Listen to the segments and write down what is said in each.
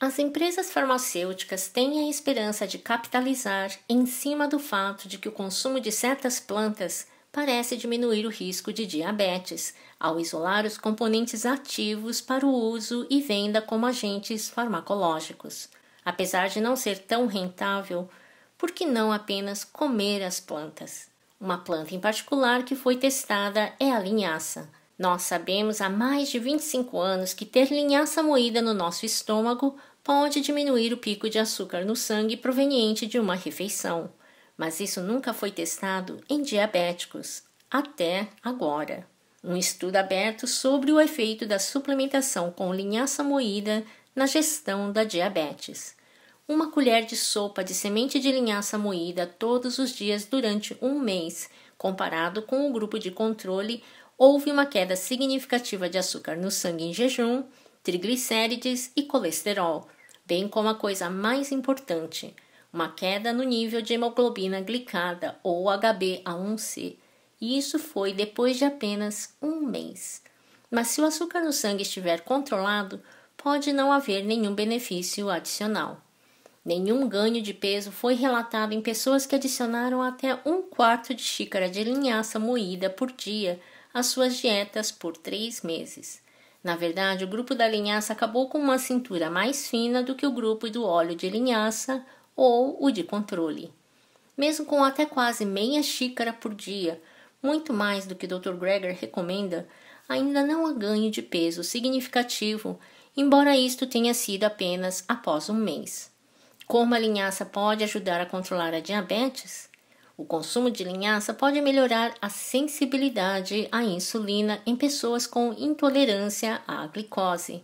As empresas farmacêuticas têm a esperança de capitalizar em cima do fato de que o consumo de certas plantas parece diminuir o risco de diabetes, ao isolar os componentes ativos para o uso e venda como agentes farmacológicos. Apesar de não ser tão rentável, por que não apenas comer as plantas? Uma planta em particular que foi testada é a linhaça. Nós sabemos há mais de 25 anos que ter linhaça moída no nosso estômago pode diminuir o pico de açúcar no sangue proveniente de uma refeição, mas isso nunca foi testado em diabéticos até agora. Um estudo aberto sobre o efeito da suplementação com linhaça moída na gestão da diabetes. Uma colher de sopa de semente de linhaça moída todos os dias durante um mês, comparado com o grupo de controle houve uma queda significativa de açúcar no sangue em jejum, triglicérides e colesterol, bem como a coisa mais importante, uma queda no nível de hemoglobina glicada ou HbA1c. E isso foi depois de apenas um mês. Mas se o açúcar no sangue estiver controlado, pode não haver nenhum benefício adicional. Nenhum ganho de peso foi relatado em pessoas que adicionaram até um quarto de xícara de linhaça moída por dia as suas dietas por três meses. Na verdade, o grupo da linhaça acabou com uma cintura mais fina do que o grupo do óleo de linhaça ou o de controle. Mesmo com até quase meia xícara por dia, muito mais do que o Dr. Greger recomenda, ainda não há ganho de peso significativo, embora isto tenha sido apenas após um mês. Como a linhaça pode ajudar a controlar a diabetes? O consumo de linhaça pode melhorar a sensibilidade à insulina em pessoas com intolerância à glicose.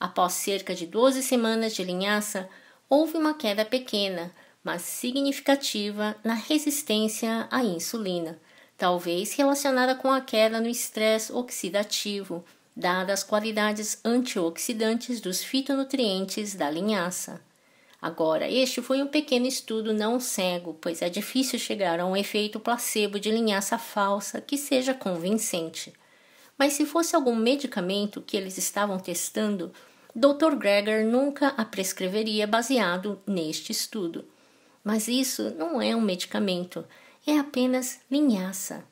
Após cerca de 12 semanas de linhaça, houve uma queda pequena, mas significativa na resistência à insulina, talvez relacionada com a queda no estresse oxidativo, dadas as qualidades antioxidantes dos fitonutrientes da linhaça. Agora, este foi um pequeno estudo não cego, pois é difícil chegar a um efeito placebo de linhaça falsa que seja convincente. Mas se fosse algum medicamento que eles estavam testando, Dr. greger nunca a prescreveria baseado neste estudo. Mas isso não é um medicamento, é apenas linhaça.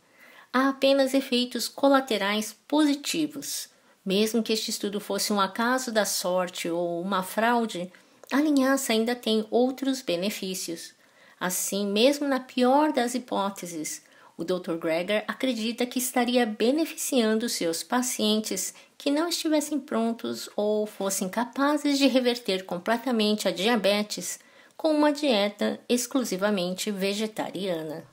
Há apenas efeitos colaterais positivos. Mesmo que este estudo fosse um acaso da sorte ou uma fraude, a linhaça ainda tem outros benefícios. Assim, mesmo na pior das hipóteses, o Dr. Greger acredita que estaria beneficiando seus pacientes que não estivessem prontos ou fossem capazes de reverter completamente a diabetes com uma dieta exclusivamente vegetariana.